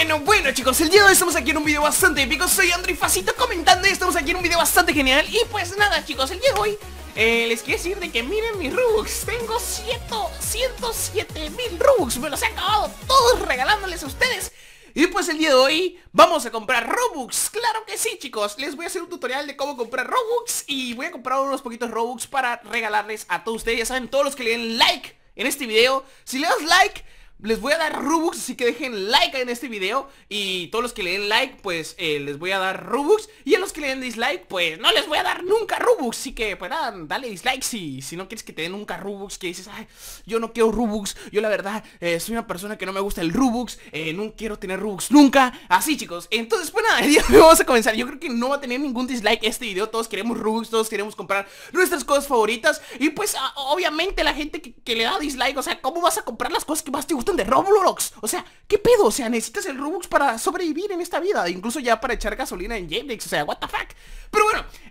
Bueno, bueno chicos, el día de hoy estamos aquí en un video bastante épico Soy andri Facito comentando y estamos aquí en un video bastante genial Y pues nada chicos, el día de hoy eh, les quiero decir de que miren mis Robux Tengo 100, 107 mil Robux Me los he acabado todos regalándoles a ustedes y pues el día de hoy vamos a comprar Robux Claro que sí chicos, les voy a hacer un tutorial de cómo comprar Robux Y voy a comprar unos poquitos Robux para regalarles a todos ustedes Ya saben, todos los que le den like en este video Si le das like les voy a dar Rubux, así que dejen like en este video Y todos los que le den like, pues eh, les voy a dar Rubux Y a los que le den dislike, pues no les voy a dar nunca Rubux, Así que, pues nada, dale dislike si, si no quieres que te den nunca Rubux Que dices, ay, yo no quiero Rubux Yo la verdad, eh, soy una persona que no me gusta el Rubux eh, No quiero tener Rubux nunca Así chicos, entonces, pues nada, vamos a comenzar Yo creo que no va a tener ningún dislike este video Todos queremos Rubux, todos queremos comprar nuestras cosas favoritas Y pues, obviamente la gente que, que le da dislike O sea, ¿cómo vas a comprar las cosas que más te gustan? de Roblox. O sea, ¿qué pedo? O sea, necesitas el Robux para sobrevivir en esta vida. Incluso ya para echar gasolina en Jetix. O sea, what the fuck.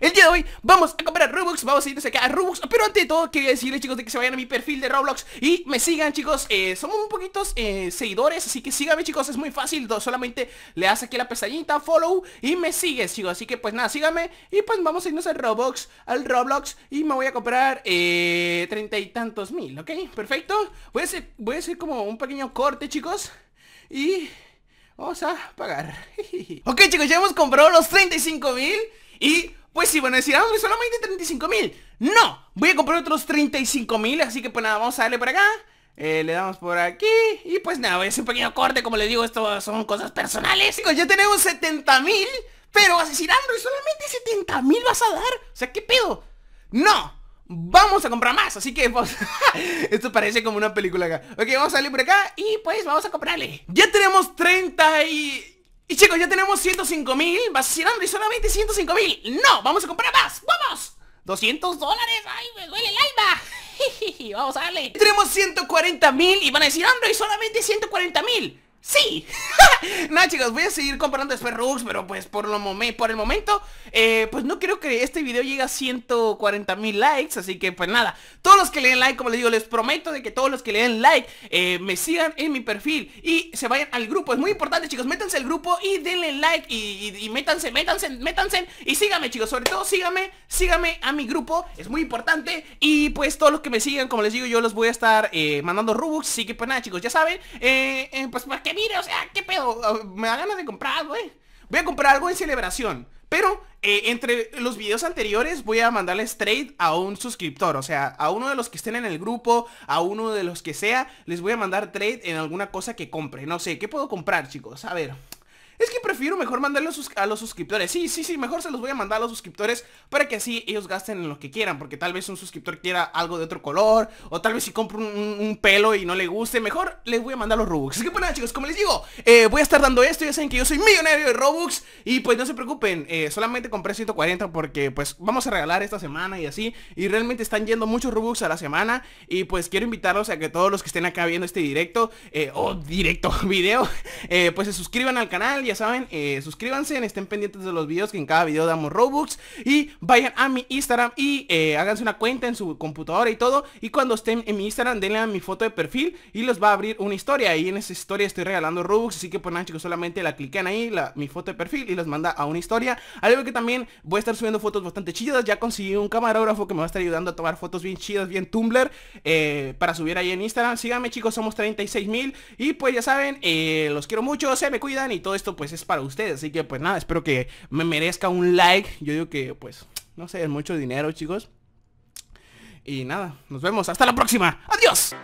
El día de hoy vamos a comprar Robux, vamos a irnos acá a Robux Pero ante todo quería decirles chicos de que se vayan a mi perfil de Roblox Y me sigan chicos, eh, somos un poquitos eh, seguidores Así que síganme chicos, es muy fácil Solamente le das aquí la pestañita, follow Y me sigues chicos, así que pues nada, síganme Y pues vamos a irnos al Roblox, al Roblox Y me voy a comprar eh, treinta y tantos mil, ¿ok? Perfecto voy a, hacer, voy a hacer como un pequeño corte chicos Y... Vamos a pagar Ok chicos, ya hemos comprado los 35 mil Y pues sí, bueno, decir, ah, hombre, solamente 35 mil. No, voy a comprar otros 35 mil, así que pues nada, vamos a darle por acá. Eh, le damos por aquí y pues nada, voy un pequeño corte, como les digo, esto son cosas personales. Chicos, ya tenemos 70 mil, pero vas a decir, Android, ah, solamente 70 mil vas a dar. O sea, ¿qué pedo? No, vamos a comprar más, así que pues esto parece como una película acá. Ok, vamos a darle por acá y pues vamos a comprarle. Ya tenemos 30 y... Y chicos, ya tenemos 105 mil Vacilando y solamente 105.000 ¡No! ¡Vamos a comprar más! ¡Vamos! 200 dólares, ay, me duele el alma Vamos a darle Tenemos 140.000 y van a decir, Android, solamente 140.000 Sí. Nada chicos, voy a seguir comprando después pero pues por, lo por el momento, eh, pues no creo que este video llegue a 140 mil likes, así que pues nada, todos los que le den like, como les digo, les prometo de que todos los que le den like eh, me sigan en mi perfil y se vayan al grupo, es muy importante chicos, métanse al grupo y denle like y, métanse, métanse, métanse y síganme chicos, sobre todo síganme, síganme a mi grupo, es muy importante y pues todos los que me sigan, como les digo, yo los voy a estar eh, mandando Rubux, así que pues nada chicos, ya saben, pues para que mire o sea, qué pedo, me da ganas de comprar algo, Voy a comprar algo en celebración. Pero eh, entre los videos anteriores voy a mandarles trade a un suscriptor. O sea, a uno de los que estén en el grupo, a uno de los que sea, les voy a mandar trade en alguna cosa que compre. No sé, ¿qué puedo comprar, chicos? A ver. Es que prefiero mejor mandarlos a los suscriptores. Sí, sí, sí, mejor se los voy a mandar a los suscriptores para que así ellos gasten en lo que quieran. Porque tal vez un suscriptor quiera algo de otro color. O tal vez si compro un, pelo y no le guste. Mejor les voy a mandar los Robux. Así que pues nada, chicos, como les digo, eh, voy a estar dando esto. Ya saben que yo soy millonario de Robux. Y pues no se preocupen, eh, solamente compré 140 porque pues vamos a regalar esta semana y así. Y realmente están yendo muchos Robux a la semana. Y pues quiero invitarlos a que todos los que estén acá viendo este directo, eh, o directo video, pues se suscriban al canal. Y ya saben, eh, suscríbanse, estén pendientes de los videos que en cada video damos Robux y vayan a mi Instagram y eh, háganse una cuenta en su computadora y todo y cuando estén en mi Instagram denle a mi foto de perfil y los va a abrir una historia y en esa historia estoy regalando Robux, así que pues nada chicos, solamente la cliquen ahí, la, mi foto de perfil y los manda a una historia, algo que también voy a estar subiendo fotos bastante chidas, ya conseguí un camarógrafo que me va a estar ayudando a tomar fotos bien chidas, bien Tumblr, eh, para subir ahí en Instagram, síganme chicos, somos 36 mil y pues ya saben, eh, los quiero mucho, se me cuidan y todo esto pues pues es para ustedes. Así que pues nada, espero que me merezca un like. Yo digo que pues, no sé, es mucho dinero chicos. Y nada, nos vemos. Hasta la próxima. Adiós.